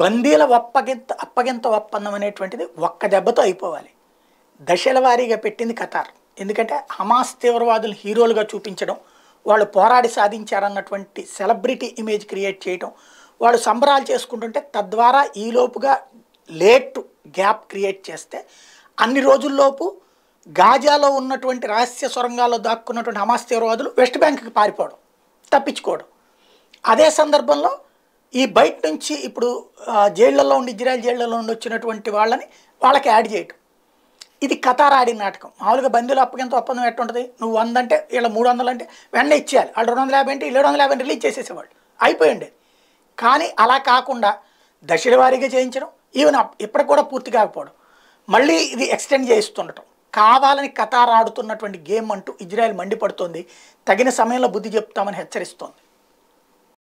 బందీల ఒప్పగింత అప్పగింత ఒప్పందం అనేటువంటిది ఒక్క దెబ్బతో అయిపోవాలి దశల వారీగా పెట్టింది ఖతార్ ఎందుకంటే హమాస్ తీవ్రవాదులు హీరోలుగా చూపించడం వాళ్ళు పోరాడి సాధించారన్నటువంటి సెలబ్రిటీ ఇమేజ్ క్రియేట్ చేయడం వాళ్ళు సంబరాలు చేసుకుంటుంటే తద్వారా ఈలోపుగా లేట్ గ్యాప్ క్రియేట్ చేస్తే అన్ని రోజుల్లోపు గాజాలో ఉన్నటువంటి రహస్య సొరంగాల్లో దాక్కున్నటువంటి హమాస్ తీవ్రవాదులు వెస్ట్ బ్యాంక్కి పారిపోవడం తప్పించుకోవడం అదే సందర్భంలో ఈ బయట నుంచి ఇప్పుడు జైళ్లలో ఉండి ఇజ్రాయెల్ జైళ్లలో ఉండి వచ్చినటువంటి వాళ్ళని వాళ్ళకి యాడ్ చేయటం ఇది కథారాడి ఆడిన నాటకం మామూలుగా బంధువులు అప్పగింత ఒప్పందం ఎట్టుంటుంది నువ్వు వంద అంటే వీళ్ళ మూడు వందలు అంటే వెంటనే ఇచ్చేయాలి వాళ్ళు రెండు వందల యాభై అంటే ఏడు వందల యాభై రిలీజ్ చేసేసేవాళ్ళు అయిపోయింది కానీ అలా కాకుండా దశల వారీగా చేయించడం ఈవెన్ ఇప్పటికి కూడా పూర్తి కాకపోవడం మళ్ళీ ఇది ఎక్స్టెండ్ చేస్తుండటం కావాలని కతార్ ఆడుతున్నటువంటి గేమ్ అంటూ ఇజ్రాయెల్ మండిపడుతోంది తగిన సమయంలో బుద్ధి చెప్తామని హెచ్చరిస్తోంది